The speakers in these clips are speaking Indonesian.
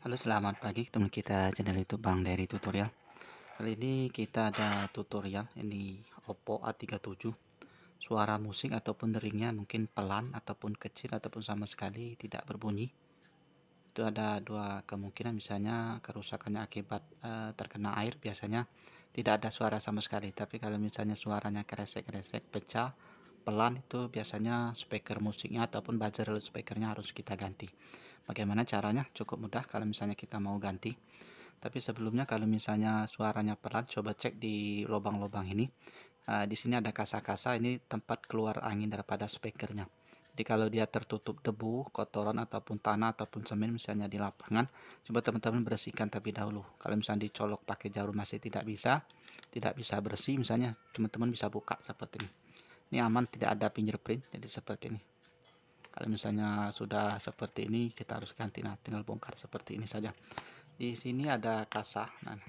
Halo selamat pagi teman kita channel youtube Bang dari tutorial Kali ini kita ada tutorial ini Oppo A37 Suara musik ataupun deringnya mungkin pelan ataupun kecil ataupun sama sekali tidak berbunyi Itu ada dua kemungkinan misalnya kerusakannya akibat e, terkena air biasanya tidak ada suara sama sekali Tapi kalau misalnya suaranya kresek-kresek pecah pelan itu biasanya speaker musiknya ataupun buzzer speakernya harus kita ganti Bagaimana caranya? Cukup mudah kalau misalnya kita mau ganti. Tapi sebelumnya kalau misalnya suaranya pelan, coba cek di lubang-lubang ini. Uh, di sini ada kasa-kasa, ini tempat keluar angin daripada speakernya. Jadi kalau dia tertutup debu, kotoran ataupun tanah ataupun semen misalnya di lapangan, coba teman-teman bersihkan terlebih dahulu. Kalau misalnya dicolok pakai jarum masih tidak bisa, tidak bisa bersih misalnya, teman-teman bisa buka seperti ini. Ini aman tidak ada fingerprint, jadi seperti ini kalau misalnya sudah seperti ini kita harus ganti nah tinggal bongkar seperti ini saja di sini ada kasa nah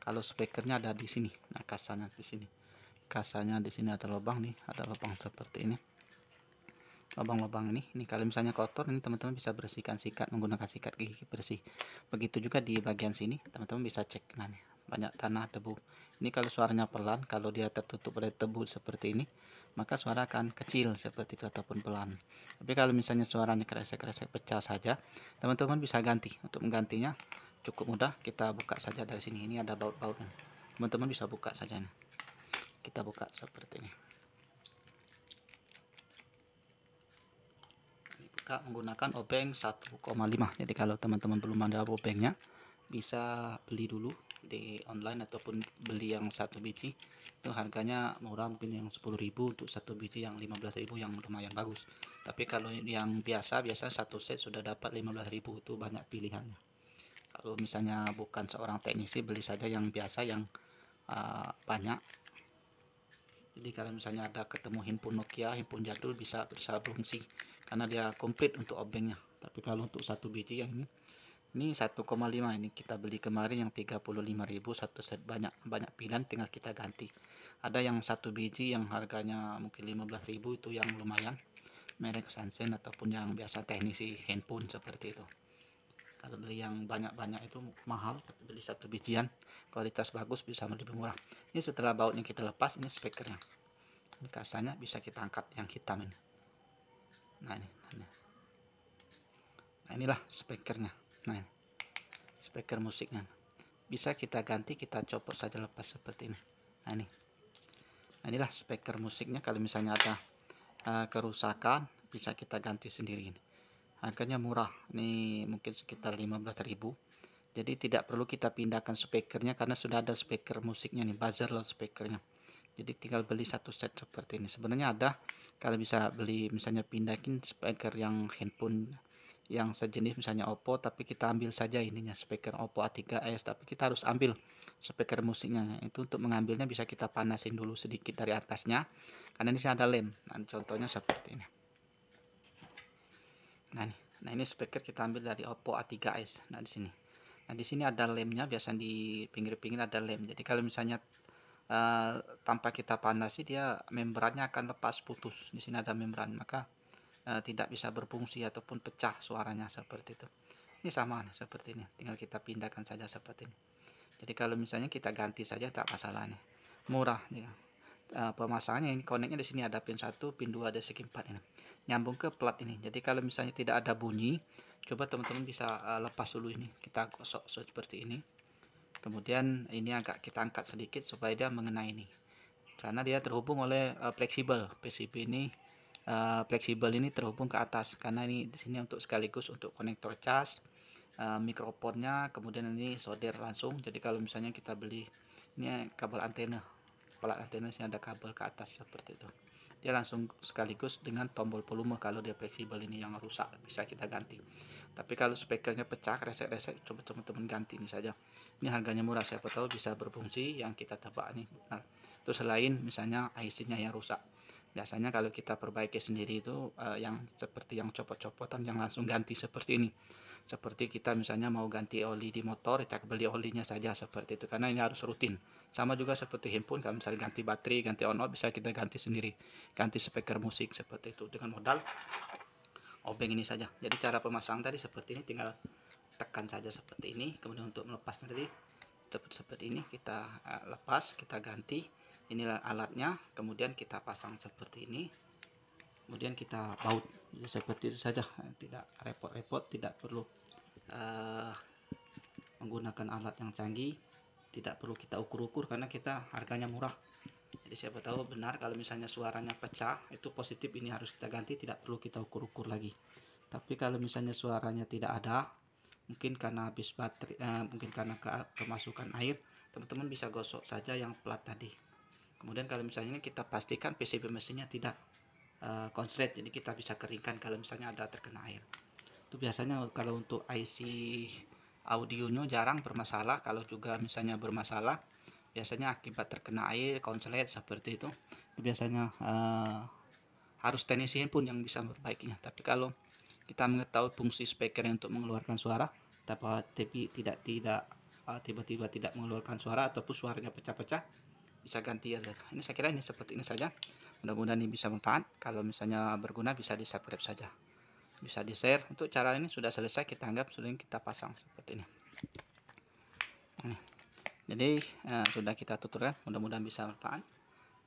kalau speakernya ada di sini nah kasanya di sini kasanya di sini ada lubang nih ada lubang seperti ini lubang-lubang ini ini kalau misalnya kotor ini teman-teman bisa bersihkan sikat menggunakan sikat gigi bersih begitu juga di bagian sini teman-teman bisa cek nah nih banyak tanah debu ini kalau suaranya pelan kalau dia tertutup oleh debu seperti ini maka suara akan kecil seperti itu ataupun pelan tapi kalau misalnya suaranya kresek-kresek pecah saja teman-teman bisa ganti untuk menggantinya cukup mudah kita buka saja dari sini ini ada baut-bautnya teman-teman bisa buka saja ini. kita buka seperti ini buka menggunakan obeng 1,5 jadi kalau teman-teman belum ada obengnya bisa beli dulu di online ataupun beli yang satu biji itu harganya murah mungkin yang 10.000 untuk satu biji yang 15.000 yang lumayan bagus tapi kalau yang biasa biasa satu set sudah dapat 15.000 itu banyak pilihannya kalau misalnya bukan seorang teknisi beli saja yang biasa yang uh, banyak jadi kalau misalnya ada ketemu himpun Nokia himpun jadul bisa bersalah berfungsi karena dia komplit untuk obengnya tapi kalau untuk satu biji yang ini ini 1,5 ini kita beli kemarin yang 35.000 satu set banyak banyak pilihan tinggal kita ganti ada yang satu biji yang harganya mungkin 15.000 itu yang lumayan merek Sansen ataupun yang biasa teknisi handphone seperti itu kalau beli yang banyak-banyak itu mahal tapi beli satu bijian kualitas bagus bisa lebih murah ini setelah bautnya kita lepas ini spekernya ini kasanya bisa kita angkat yang hitam ini nah ini, nah, nah inilah spekernya nah speaker musiknya bisa kita ganti kita copot saja lepas seperti ini nah ini nah, inilah speaker musiknya kalau misalnya ada uh, kerusakan bisa kita ganti sendiri ini harganya murah ini mungkin sekitar 15.000 jadi tidak perlu kita pindahkan speakernya karena sudah ada speaker musiknya nih buzzer speakernya jadi tinggal beli satu set seperti ini sebenarnya ada kalau bisa beli misalnya pindahin speaker yang handphone yang sejenis misalnya Oppo tapi kita ambil saja ininya speaker Oppo A3s tapi kita harus ambil speaker musiknya itu untuk mengambilnya bisa kita panasin dulu sedikit dari atasnya karena ini ada lem nah, contohnya seperti ini nah ini nah ini speaker kita ambil dari Oppo A3s nah di sini nah di sini ada lemnya biasa di pinggir-pinggir ada lem jadi kalau misalnya uh, tanpa kita panasi dia membrannya akan lepas putus di sini ada membran maka Eh, tidak bisa berfungsi ataupun pecah suaranya seperti itu ini sama seperti ini tinggal kita pindahkan saja seperti ini jadi kalau misalnya kita ganti saja tak masalah nih murah ya. e, pemasangannya ini koneknya di sini ada pin 1 pin 2 ada segi 4 ini nyambung ke plat ini jadi kalau misalnya tidak ada bunyi coba teman-teman bisa e, lepas dulu ini kita gosok so, seperti ini kemudian ini agak kita angkat sedikit supaya dia mengenai ini karena dia terhubung oleh uh, fleksibel PCB ini uh, fleksibel ini terhubung ke atas karena ini di sini untuk sekaligus untuk konektor cas uh, mikrofonnya kemudian ini solder langsung jadi kalau misalnya kita beli ini kabel antena kepala antena sini ada kabel ke atas seperti itu dia langsung sekaligus dengan tombol volume kalau dia fleksibel ini yang rusak bisa kita ganti tapi kalau speakernya pecah reset-reset coba teman-teman ganti ini saja ini harganya murah siapa tahu bisa berfungsi yang kita tebak nih nah, terus selain misalnya IC nya yang rusak biasanya kalau kita perbaiki sendiri itu uh, yang seperti yang copot-copotan yang langsung ganti seperti ini seperti kita misalnya mau ganti oli di motor kita beli olinya saja seperti itu karena ini harus rutin sama juga seperti himpun, kalau misalnya ganti baterai ganti on off bisa kita ganti sendiri ganti speaker musik seperti itu dengan modal obeng ini saja jadi cara pemasang tadi seperti ini tinggal tekan saja seperti ini kemudian untuk melepasnya tadi seperti ini kita eh, lepas kita ganti inilah alatnya kemudian kita pasang seperti ini kemudian kita baut ya, seperti itu saja tidak repot-repot tidak perlu uh, menggunakan alat yang canggih tidak perlu kita ukur-ukur karena kita harganya murah jadi siapa tahu benar kalau misalnya suaranya pecah itu positif ini harus kita ganti tidak perlu kita ukur-ukur lagi tapi kalau misalnya suaranya tidak ada mungkin karena habis baterai eh, mungkin karena kemasukan air teman-teman bisa gosok saja yang plat tadi Kemudian kalau misalnya ini kita pastikan PCB mesinnya tidak uh, konslet, jadi kita bisa keringkan kalau misalnya ada terkena air. Itu biasanya kalau untuk IC audio audionya jarang bermasalah, kalau juga misalnya bermasalah, biasanya akibat terkena air, konslet seperti itu, itu biasanya uh, harus teknisi pun yang bisa memperbaikinya. Tapi kalau kita mengetahui fungsi speaker untuk mengeluarkan suara, tapi tidak tidak eh, tiba-tiba tidak mengeluarkan suara ataupun suaranya pecah-pecah bisa ya ya Ini saya kira ini seperti ini saja. Mudah-mudahan ini bisa bermanfaat Kalau misalnya berguna bisa di subscribe saja. Bisa di share. Untuk cara ini sudah selesai kita anggap sudah kita pasang seperti ini. Nah, jadi eh, sudah kita tuturkan. Mudah-mudahan bisa bermanfaat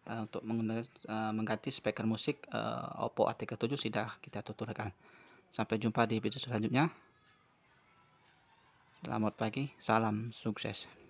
Uh, untuk uh, mengganti speaker musik uh, Oppo A37 sudah kita tuturkan. Sampai jumpa di video selanjutnya. Selamat pagi, salam sukses.